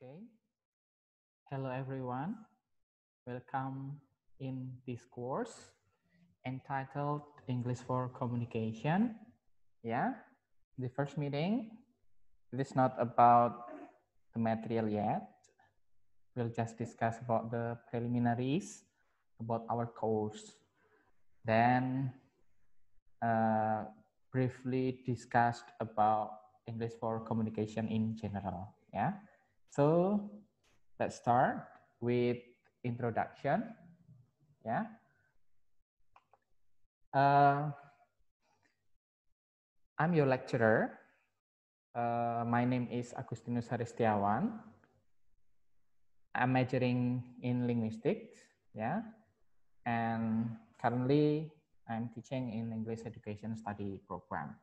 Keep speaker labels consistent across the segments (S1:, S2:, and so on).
S1: Okay. Hello, everyone. Welcome in this course entitled English for Communication. Yeah. The first meeting, it is not about the material yet. We'll just discuss about the preliminaries about our course. Then uh, briefly discussed about English for communication in general. Yeah. So let's start with introduction. Yeah. Uh, I'm your lecturer. Uh, my name is Agustinus Haristiawan. I'm majoring in linguistics. Yeah. And currently I'm teaching in English Education Study Program.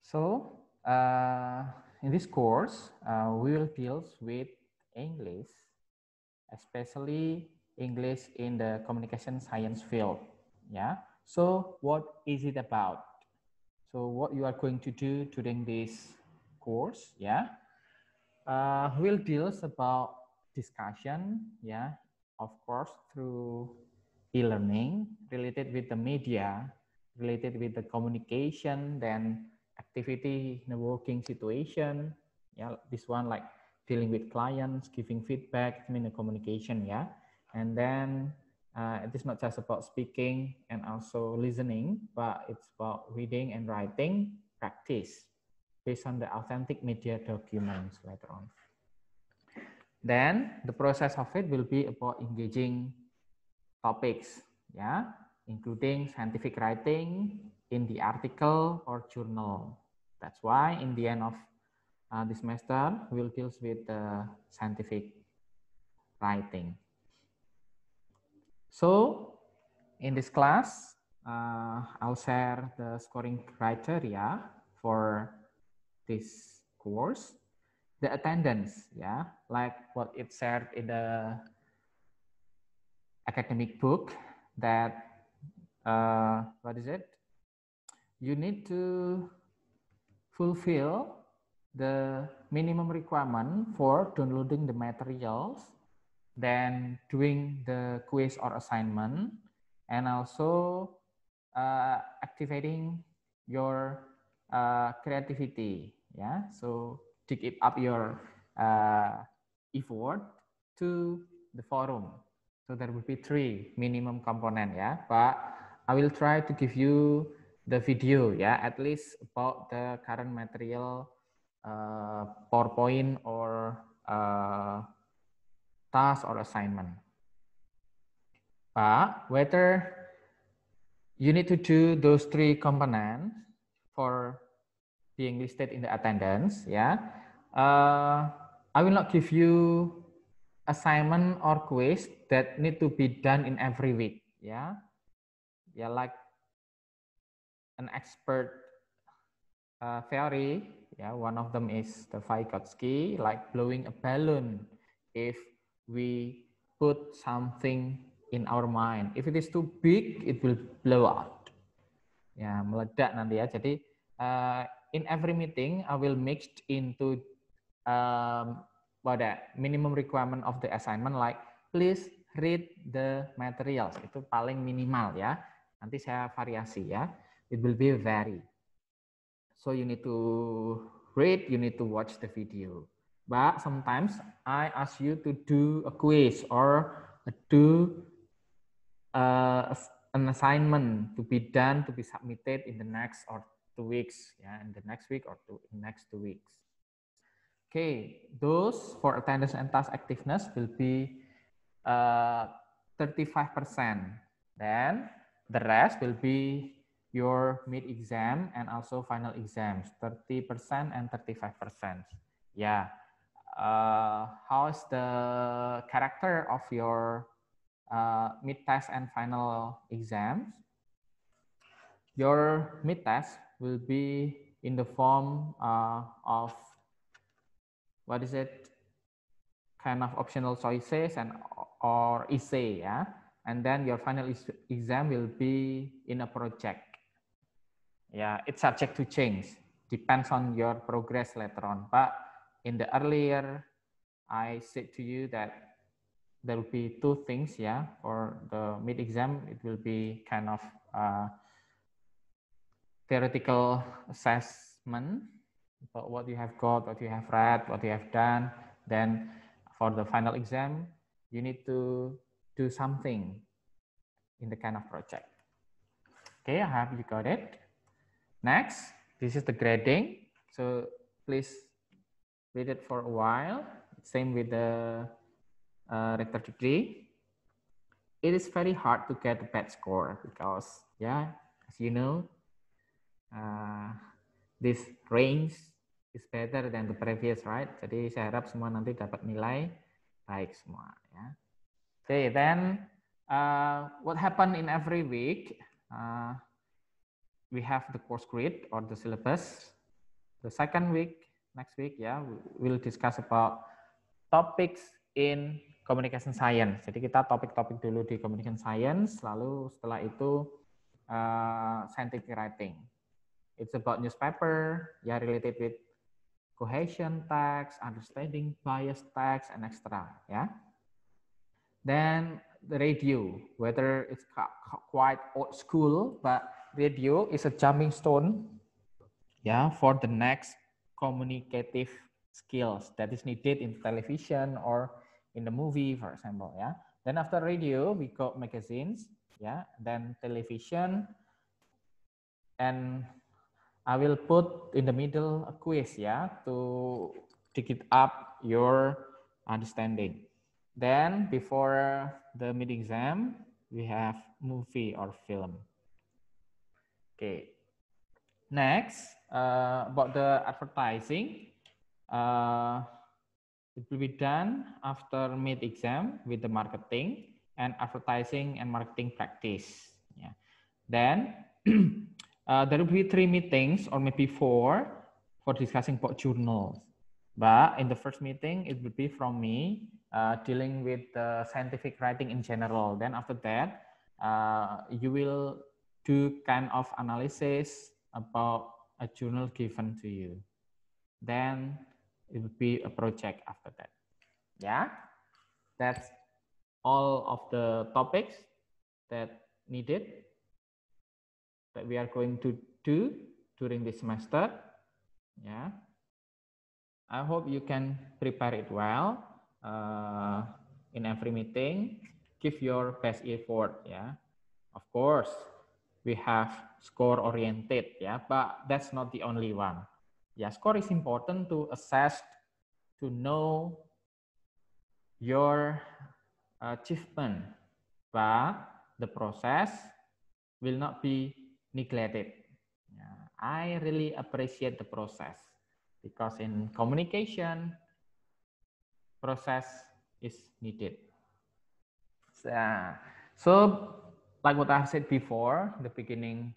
S1: So uh, in this course, uh, we will deal with English, especially English in the communication science field. Yeah. So what is it about? So what you are going to do during this course, yeah, uh, will deal about discussion, yeah, of course, through e-learning related with the media, related with the communication, then activity in a working situation. Yeah, this one like dealing with clients, giving feedback, I mean the communication. Yeah, and then uh, it is not just about speaking and also listening, but it's about reading and writing practice based on the authentic media documents later on. Then the process of it will be about engaging topics, yeah, including scientific writing, in the article or journal. That's why in the end of uh, this semester, we'll deal with the scientific writing. So in this class, uh, I'll share the scoring criteria for this course. The attendance, yeah, like what it said in the academic book that, uh, what is it? you need to fulfill the minimum requirement for downloading the materials, then doing the quiz or assignment, and also uh, activating your uh, creativity. Yeah, so to give up your uh, effort to the forum. So there will be three minimum component. Yeah, but I will try to give you the video ya, yeah, at least about the current material uh, PowerPoint or uh, task or assignment. But whether you need to do those three components for being listed in the attendance, yeah. Uh, I will not give you assignment or quiz that need to be done in every week, yeah. Yeah, like an expert uh, theory. Yeah, one of them is the Vygotsky, like blowing a balloon. If we put something in our mind, if it is too big, it will blow out. Ya, meledak nanti ya. Jadi uh, in every meeting, I will mixed into um, what that minimum requirement of the assignment, like please read the materials. Itu paling minimal ya. Nanti saya variasi ya. it will be vary. So you need to read, you need to watch the video. But sometimes I ask you to do a quiz or do uh, an assignment to be done, to be submitted in the next or two weeks, yeah, in the next week or two, next two weeks. Okay, those for attendance and task activeness will be 35%. Uh, then the rest will be your mid exam and also final exams 30% and 35% yeah uh, how's the character of your uh, mid test and final exams your mid test will be in the form uh, of what is it kind of optional choices and or essay yeah and then your final exam will be in a project yeah, it's subject to change. Depends on your progress later on. But in the earlier, I said to you that there will be two things, yeah, for the mid exam. It will be kind of uh, theoretical assessment about what you have got, what you have read, what you have done. Then for the final exam, you need to do something in the kind of project. Okay, I hope you got it. Next, this is the grading. So please read it for a while. Same with the uh, rector degree. It is very hard to get a bad score because, yeah, as you know, uh, this range is better than the previous, right? Jadi saya harap semua nanti dapat nilai baik semua. Ya. Okay, then uh, what happened in every week? Uh, we have the course grid or the syllabus. The second week, next week yeah, ya, we'll discuss about topics in communication science. Jadi kita topik-topik dulu di communication science, lalu setelah itu uh, scientific writing. It's about newspaper, yeah, related with cohesion text, understanding bias text, and extra. Yeah. Then the radio, whether it's quite old school, but radio is a jumping stone yeah for the next communicative skills that is needed in television or in the movie for example yeah then after radio we got magazines yeah then television and i will put in the middle a quiz yeah to pick it up your understanding then before the mid exam we have movie or film Okay. Next, uh, about the advertising. Uh, it will be done after mid-exam with the marketing and advertising and marketing practice. Yeah. Then uh, there will be three meetings or maybe four for discussing about journals. But in the first meeting, it will be from me uh, dealing with the scientific writing in general. Then after that, uh, you will do kind of analysis about a journal given to you. Then it would be a project after that. Yeah, that's all of the topics that needed that we are going to do during this semester. Yeah, I hope you can prepare it well uh, in every meeting. Give your best effort. Yeah, of course we have score oriented, yeah, but that's not the only one. Yeah, score is important to assess, to know your achievement, but the process will not be neglected. Yeah, I really appreciate the process because in communication, process is needed. So, so like what I've said before, the beginning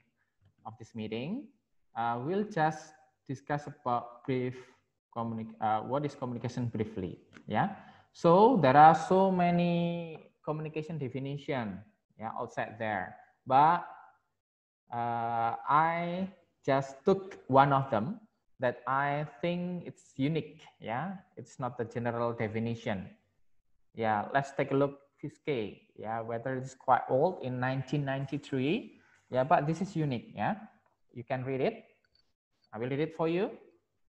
S1: of this meeting, uh, we'll just discuss about brief communic uh, what is communication briefly. Yeah. So there are so many communication definition yeah, outside there, but uh, I just took one of them that I think it's unique. Yeah, it's not the general definition. Yeah, let's take a look. Fiske, yeah, whether it's quite old in 1993. Yeah, but this is unique, yeah. You can read it. I will read it for you.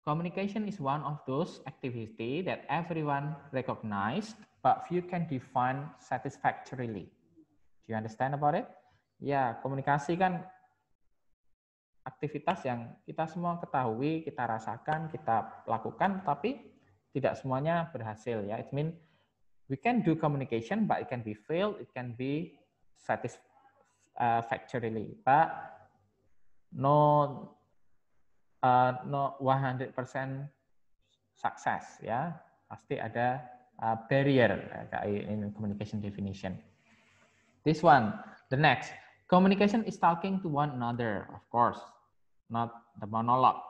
S1: Communication is one of those activity that everyone recognized, but few can define satisfactorily. Do you understand about it? Ya, komunikasi kan aktivitas yang kita semua ketahui, kita rasakan, kita lakukan, tapi tidak semuanya berhasil ya. It mean we can do communication, but it can be failed, it can be satisfactorily, uh, but no uh, no 100% success ya. Pasti ada uh, barrier ya, in communication definition. This one, the next. Communication is talking to one another, of course, not the monologue.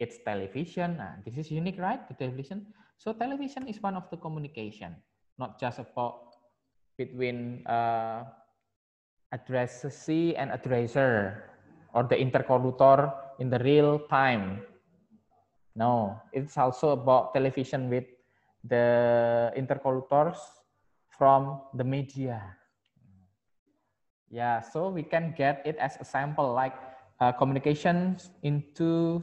S1: It's television. Uh, this is unique, right? The television. So television is one of the communication. not just about between uh, addressee and addresser or the intercollutor in the real time. No, it's also about television with the intercollutors from the media. Yeah, so we can get it as a sample like uh, communications into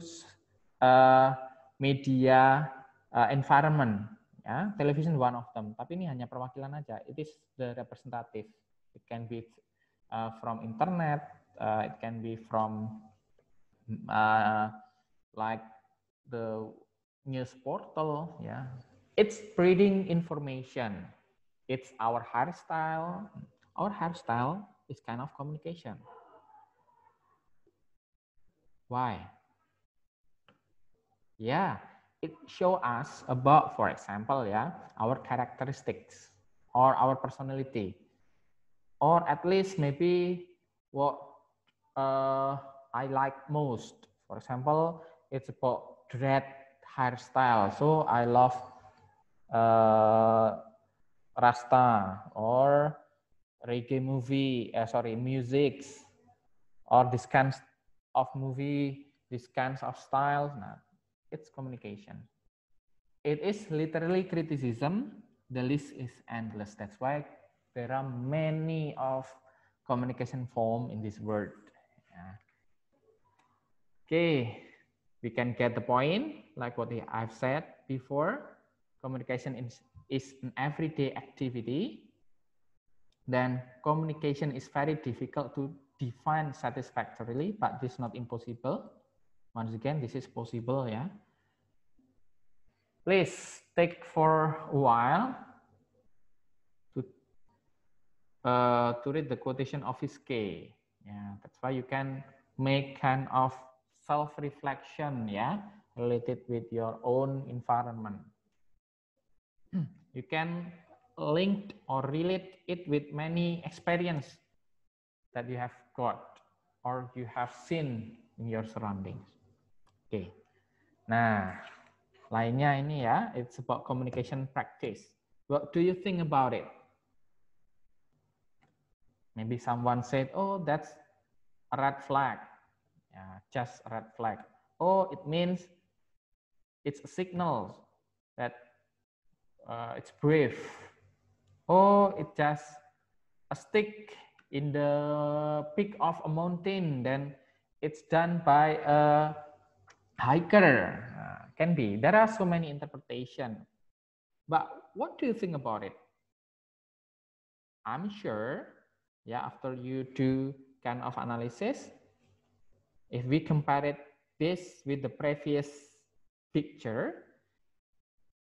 S1: uh, media uh, environment. ya television one of them tapi ini hanya perwakilan aja it is the representative it can be uh, from internet uh, it can be from uh, like the news portal ya yeah. it's spreading information it's our hairstyle our hairstyle is kind of communication why yeah it show us about, for example, yeah, our characteristics or our personality, or at least maybe what uh, I like most. For example, it's about dread hairstyle. So I love uh, Rasta or reggae movie, uh, sorry, music, or this kind of movie, this kinds of styles. Nah, it's communication. It is literally criticism. The list is endless. That's why there are many of communication form in this world. Yeah. Okay, we can get the point, like what I've said before. Communication is, is an everyday activity. Then communication is very difficult to define satisfactorily, but it's not impossible. Once again, this is possible ya. Yeah. Please take for a while to uh, to read the quotation of his K. Yeah, that's why you can make kind of self-reflection yeah, related with your own environment. You can link or relate it with many experience that you have got or you have seen in your surroundings. Oke. Nah, lainnya ini ya, it's about communication practice. What do you think about it? Maybe someone said, oh, that's a red flag. Yeah, just a red flag. Oh, it means it's a signal that uh, it's brief. Oh, it just a stick in the peak of a mountain. Then it's done by a hiker uh, can be. There are so many interpretation, but what do you think about it? I'm sure, yeah, after you do kind of analysis, if we compare it this with the previous picture,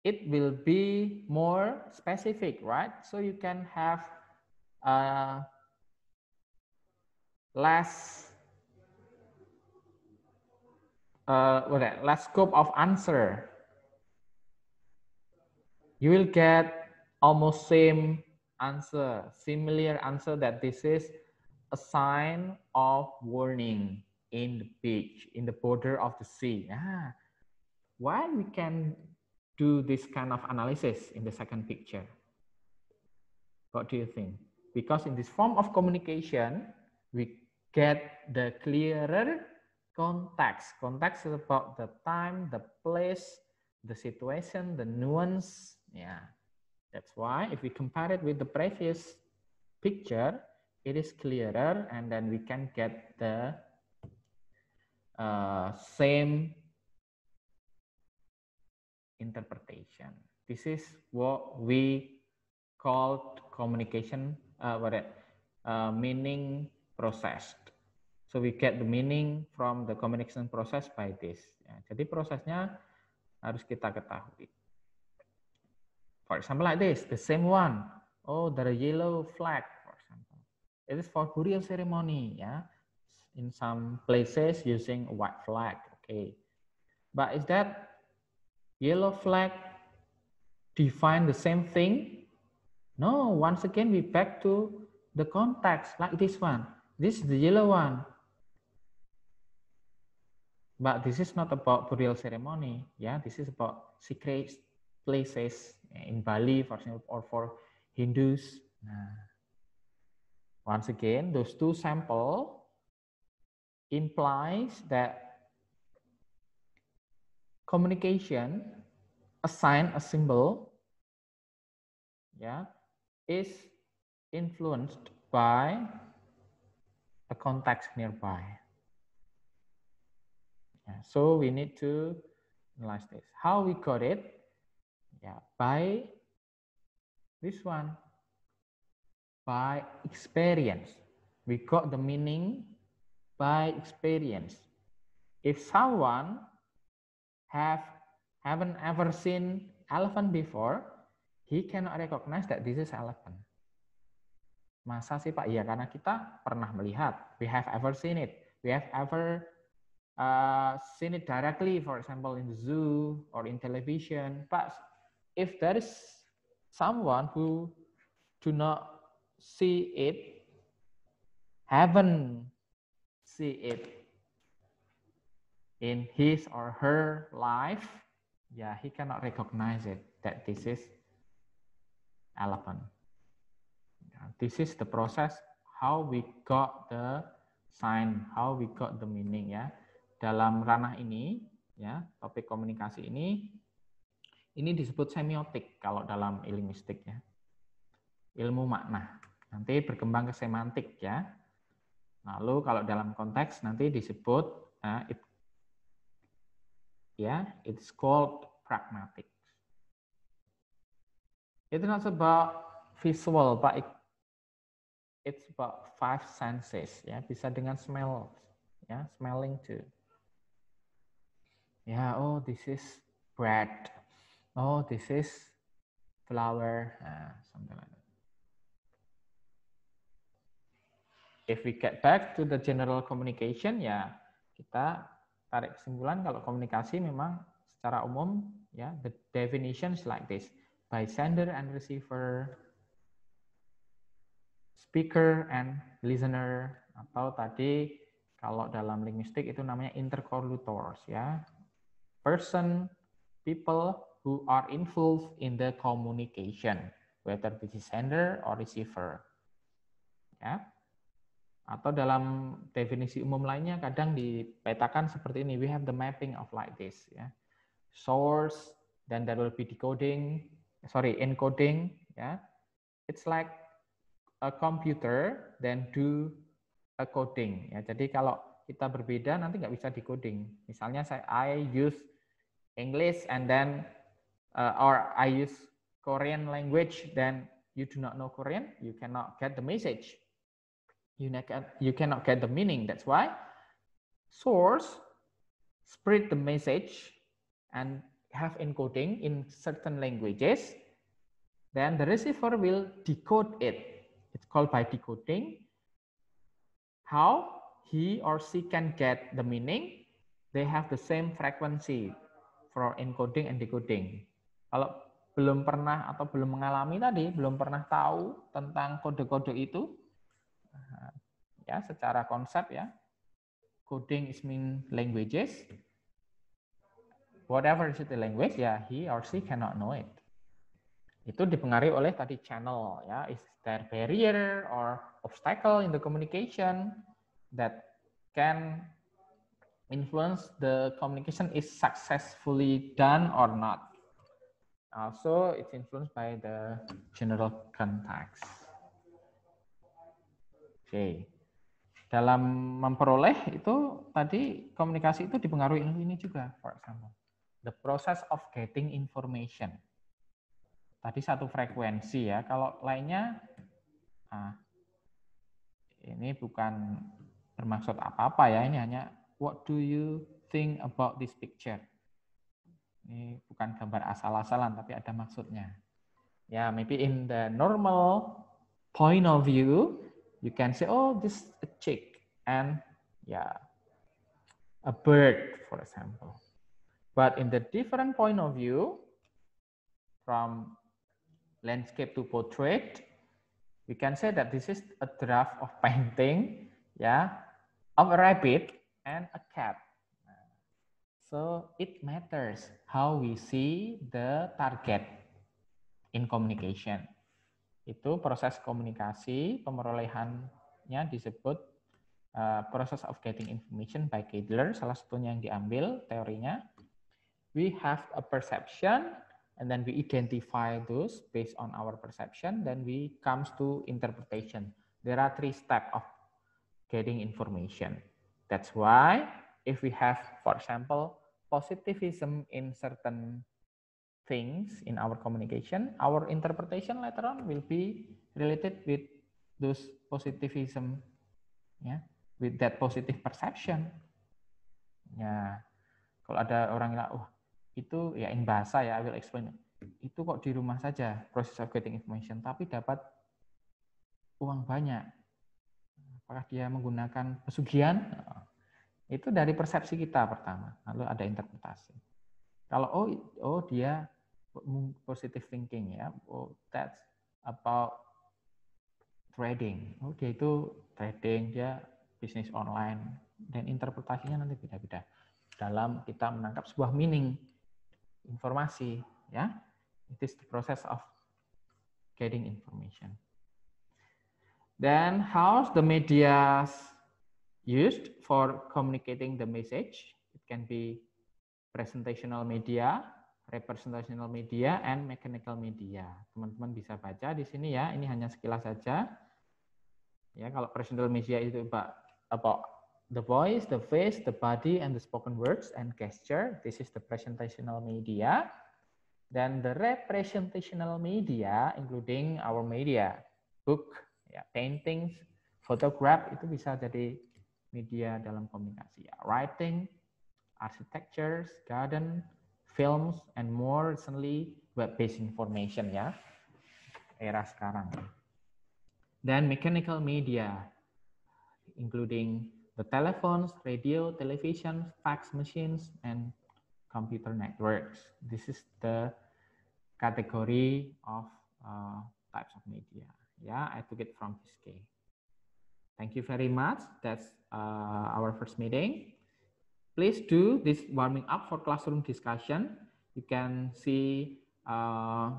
S1: it will be more specific, right? So you can have uh, less uh, what that last scope of answer, you will get almost same answer, similar answer that this is a sign of warning in the beach, in the border of the sea. Ah, why we can do this kind of analysis in the second picture? What do you think? Because in this form of communication, we get the clearer context. Context is about the time, the place, the situation, the nuance. Yeah, that's why if we compare it with the previous picture, it is clearer and then we can get the uh, same interpretation. This is what we called communication, uh, what, uh, meaning processed. So we get the meaning from the communication process by this. Ya, jadi prosesnya harus kita ketahui. For example like this, the same one. Oh, the yellow flag, for example. It is for burial ceremony, Yeah, In some places using a white flag, okay. But is that yellow flag define the same thing? No, once again, we back to the context like this one. This is the yellow one. But this is not about burial ceremony. Yeah, this is about secret places eh, in Bali, for example, or for Hindus. Nah, once again, those two sample implies that communication assign a symbol yeah is influenced by a context nearby Ya, so we need to analyze this. How we got it? Yeah, by this one, by experience. We got the meaning by experience. If someone have haven't ever seen elephant before, he cannot recognize that this is elephant. Masa sih Pak? Iya, karena kita pernah melihat. We have ever seen it. We have ever uh, seen it directly, for example, in the zoo or in television. But if there is someone who do not see it, haven't see it in his or her life, yeah, he cannot recognize it that this is elephant. This is the process how we got the sign, how we got the meaning. Yeah. dalam ranah ini, ya topik komunikasi ini, ini disebut semiotik kalau dalam ilmistik ya. Ilmu makna. Nanti berkembang ke semantik ya. Lalu kalau dalam konteks nanti disebut uh, it, ya, yeah, it's called pragmatic. itu not kan about visual, pak it, it's about five senses ya, bisa dengan smell ya, smelling too. Ya, oh this is bread. Oh this is flour. Uh, something like that. If we get back to the general communication, ya kita tarik kesimpulan kalau komunikasi memang secara umum ya the definitions like this by sender and receiver speaker and listener atau tadi kalau dalam linguistik itu namanya interlocutors ya person, people who are involved in the communication, whether this is sender or receiver. Ya. Atau dalam definisi umum lainnya kadang dipetakan seperti ini, we have the mapping of like this. Ya. Source, then there will be decoding, sorry, encoding. Ya. It's like a computer, then do a coding. Ya. Jadi kalau kita berbeda nanti nggak bisa decoding. Misalnya saya I use English and then uh, or I use Korean language, then you do not know Korean, you cannot get the message. You, get, you cannot get the meaning. That's why source spread the message and have encoding in certain languages. Then the receiver will decode it. It's called by decoding. How he or she can get the meaning. They have the same frequency for encoding and decoding. Kalau belum pernah atau belum mengalami tadi, belum pernah tahu tentang kode-kode itu, eh, ya secara konsep ya, coding is mean languages. Whatever is the language, ya he or she cannot know it. Itu dipengaruhi oleh tadi channel ya, is there barrier or obstacle in the communication that can influence the communication is successfully done or not. Also, it's influenced by the general context. Oke. Okay. Dalam memperoleh itu tadi komunikasi itu dipengaruhi ini juga, for example. The process of getting information. Tadi satu frekuensi ya. Kalau lainnya, ah, ini bukan bermaksud apa-apa ya. Ini hanya What do you think about this picture? Ini bukan gambar asal-asalan, tapi ada maksudnya. Ya, yeah, maybe in the normal point of view, you can say, oh, this a chick and yeah, a bird, for example. But in the different point of view, from landscape to portrait, we can say that this is a draft of painting, yeah, of a rabbit and a cat. So it matters how we see the target in communication. Itu proses komunikasi pemerolehannya disebut uh, process of getting information by Kedler salah satunya yang diambil teorinya. We have a perception and then we identify those based on our perception then we comes to interpretation. There are three steps of getting information. That's why if we have, for example, positivism in certain things in our communication, our interpretation later on will be related with those positivism, yeah, with that positive perception. Ya, yeah. kalau ada orang yang, oh, itu ya in bahasa ya, I will explain. Itu kok di rumah saja proses of getting information, tapi dapat uang banyak apakah dia menggunakan pesugihan itu dari persepsi kita pertama lalu ada interpretasi kalau oh oh dia positive thinking ya oh that's about trading oh dia itu trading dia bisnis online dan interpretasinya nanti beda-beda dalam kita menangkap sebuah meaning informasi ya it is the process of getting information Then how's the media used for communicating the message? It can be presentational media, representational media, and mechanical media. Teman-teman bisa baca di sini ya, ini hanya sekilas saja. Ya, kalau presentational media itu about the voice, the face, the body, and the spoken words and gesture. This is the presentational media. Then the representational media, including our media, book, ya, painting, photograph itu bisa jadi media dalam komunikasi ya. Writing, architectures, garden, films, and more recently web-based information ya. Era sekarang. Dan mechanical media, including the telephones, radio, television, fax machines, and computer networks. This is the category of uh, types of media. Yeah, I took it from his K. Thank you very much. That's uh, our first meeting. Please do this warming up for classroom discussion. You can see uh,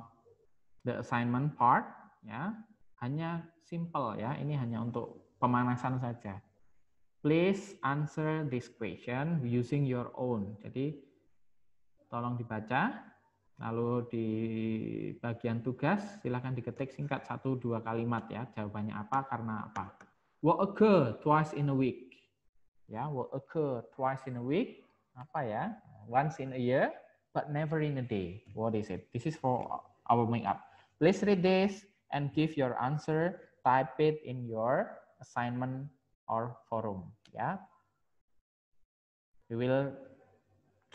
S1: the assignment part. Ya, hanya simple ya. Ini hanya untuk pemanasan saja. Please answer this question using your own. Jadi tolong dibaca Lalu di bagian tugas, silahkan diketik singkat satu dua kalimat ya. Jawabannya apa, karena apa. What occur twice in a week? Ya, what occur twice in a week? Apa ya? Once in a year, but never in a day. What is it? This is for our makeup. Please read this and give your answer. Type it in your assignment or forum. Ya. We will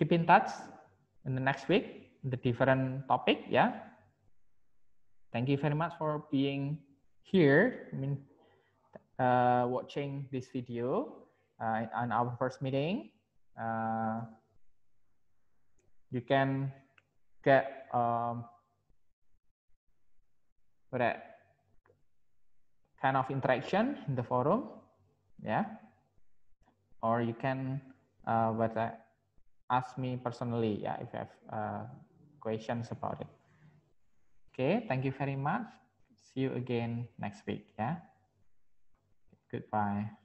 S1: keep in touch in the next week. the different topic. Yeah. Thank you very much for being here. I mean, uh, watching this video uh, on our first meeting. Uh, you can get um, that kind of interaction in the forum, yeah. Or you can uh, but, ask me personally, yeah, if you have uh, questions about it. Okay, thank you very much. See you again next week. Yeah. Goodbye.